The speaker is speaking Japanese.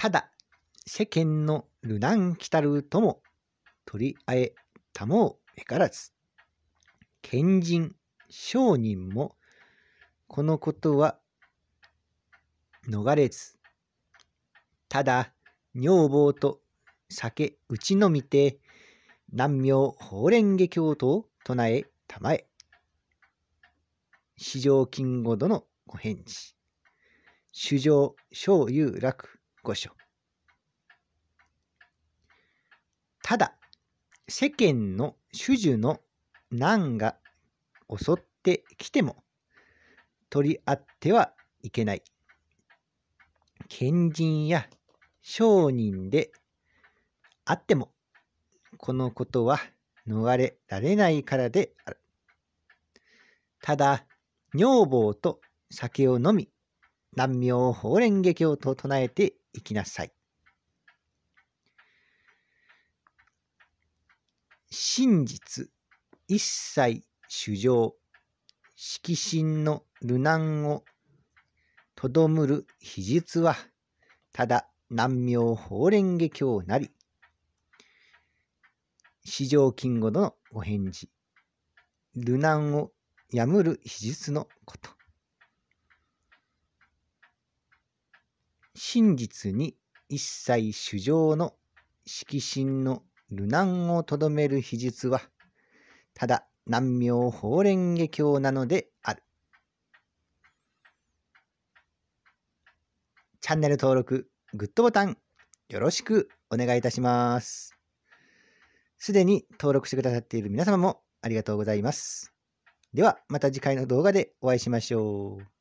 ただ、世間のルナン来たるとも、取りあえたもうえからず。賢人、商人も、このことは逃れず。ただ、女房と酒打ちのみて、南明法蓮華経と唱えたまえ。四条金吾殿ご返事。主上、小有楽、ただ、世間の種々の難が襲ってきても、取り合ってはいけない。賢人や商人であっても、このことは逃れられないからである。ただ、女房と酒を飲み、南明法蓮華経と唱えて行きなさい。真実、一切主情、色心の流難をとどむる秘術は、ただ難妙法蓮華経なり、四条金吾のお返事、流難をやむる秘術のこと。真実に一切主情の色心の流難をとどめる秘術は、ただ南明法蓮華経なのである。チャンネル登録、グッドボタン、よろしくお願いいたします。すでに登録してくださっている皆様もありがとうございます。では、また次回の動画でお会いしましょう。